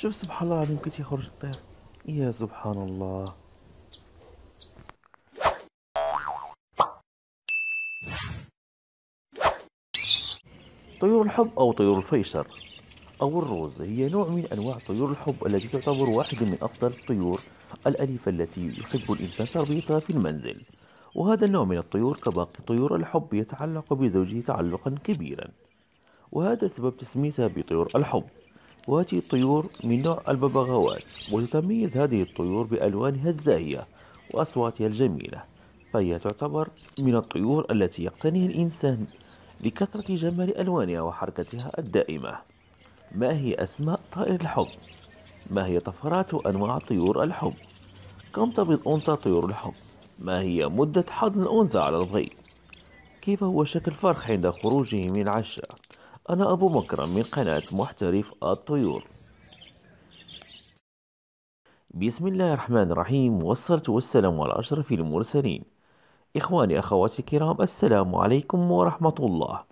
شوف سبحان الله العظيم كنت يخرج الطير يا سبحان الله طيور الحب أو طيور الفيشر أو الروز هي نوع من أنواع طيور الحب التي تعتبر واحدة من أفضل الطيور الأليفة التي يحب الإنسان تربيتها في المنزل وهذا النوع من الطيور كباقي طيور الحب يتعلق بزوجه تعلقا كبيرا وهذا سبب تسميتها بطيور الحب وهذه الطيور من نوع الببغاوات وتتميز هذه الطيور بألوانها الزاهية وأصواتها الجميلة فهي تعتبر من الطيور التي يقتنيها الإنسان لكثرة جمال ألوانها وحركتها الدائمة ما هي أسماء طائر الحب؟ ما هي طفرات أنواع طيور الحب؟ كم تبيض أنثى طيور الحب؟ ما هي مدة حضن الأنثى على الغيط؟ كيف هو شكل فرخ عند خروجه من العشاء؟ أنا أبو مكرم من قناة محترف الطيور بسم الله الرحمن الرحيم والصلاة والسلام على أشرف المرسلين إخواني أخواتي الكرام السلام عليكم ورحمة الله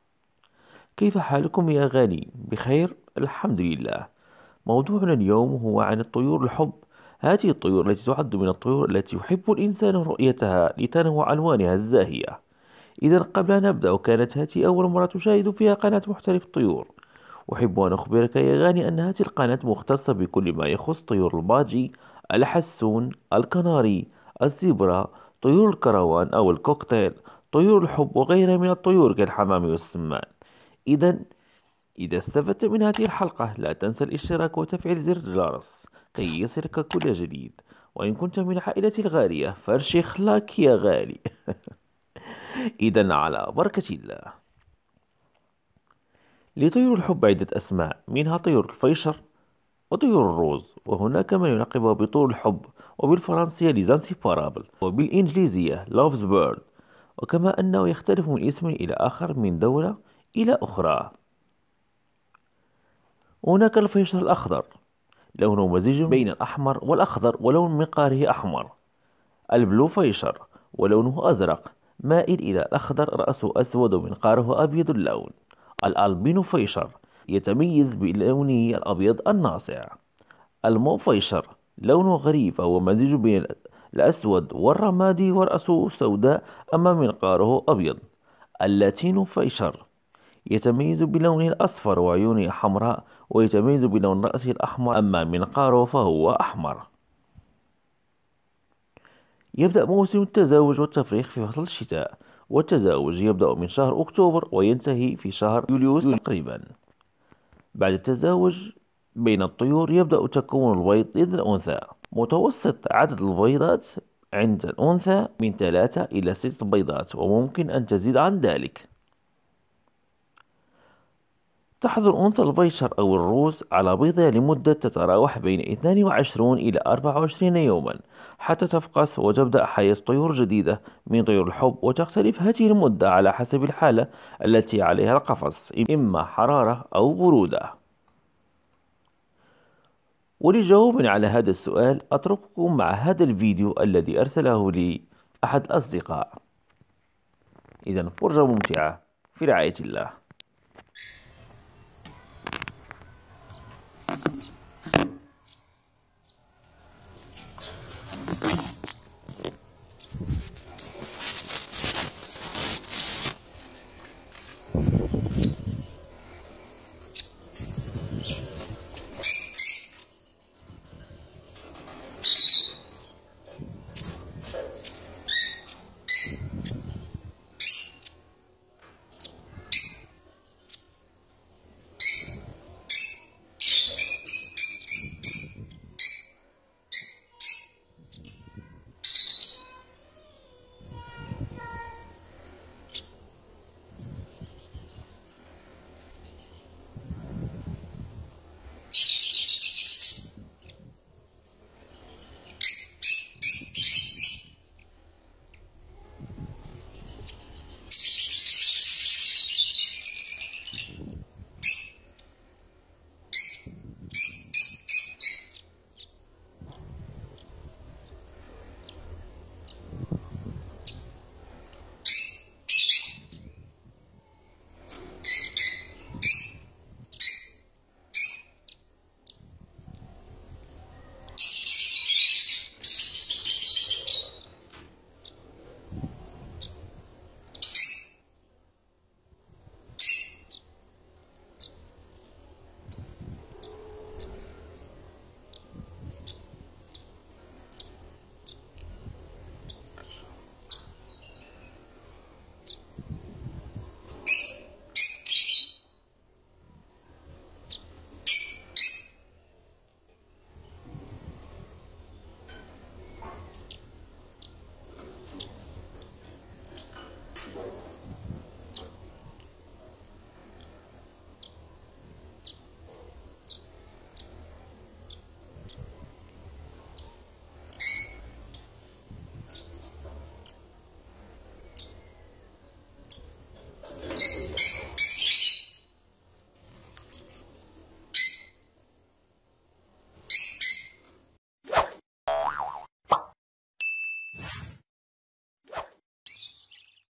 كيف حالكم يا غالي بخير الحمد لله موضوعنا اليوم هو عن الطيور الحب هذه الطيور التي تعد من الطيور التي يحب الإنسان رؤيتها لتنوع ألوانها الزاهية إذا قبل أن نبدأ كانت هاتي أول مرة تشاهد فيها قناة محترف الطيور أحب أن أخبرك يا غاني أن هاتي القناة مختصة بكل ما يخص طيور الباجي الحسون الكناري الزبرة طيور الكروان أو الكوكتيل طيور الحب وغيرها من الطيور كالحمام والسمان إذا إذا استفدت من هذه الحلقة لا تنسى الاشتراك وتفعيل زر الجرس كي يصلك كل جديد وإن كنت من عائلة الغالية فارشخ لك يا غالي إذا على بركة الله لطيور الحب عدة أسماء منها طيور الفيشر وطيور الروز وهناك من يلقبها بطول الحب وبالفرنسية فارابل وبالإنجليزية لوفز بيرد وكما أنه يختلف من اسم إلى آخر من دولة إلى أخرى هناك الفيشر الأخضر لونه مزيج بين الأحمر والأخضر ولون منقاره أحمر البلو فيشر ولونه أزرق مائل إلى الأخضر رأسه أسود ومنقاره أبيض اللون الألبينو فيشر يتميز بلونه الأبيض الناصع الموفيشر لونه غريب هو مزيج بين الأسود والرمادي ورأسه سوداء أما منقاره أبيض اللاتينو فيشر يتميز بلونه الأصفر وعيونه حمراء ويتميز بلون رأسه الأحمر أما منقاره فهو أحمر يبدأ موسم التزاوج والتفريخ في فصل الشتاء والتزاوج يبدأ من شهر أكتوبر وينتهي في شهر يوليوس تقريبا بعد التزاوج بين الطيور يبدأ تكون البيض لدى الأنثى متوسط عدد البيضات عند الأنثى من ثلاثة إلى ست بيضات وممكن أن تزيد عن ذلك تحظر أنثى البيشر أو الروز على بيضة لمدة تتراوح بين 22 إلى 24 يوما حتى تفقس وتبدأ حياة طيور جديدة من طيور الحب وتختلف هذه المدة على حسب الحالة التي عليها القفص إما حرارة أو برودة ولجواب على هذا السؤال أترككم مع هذا الفيديو الذي أرسله لي أحد الأصدقاء إذا فرجة ممتعة في رعاية الله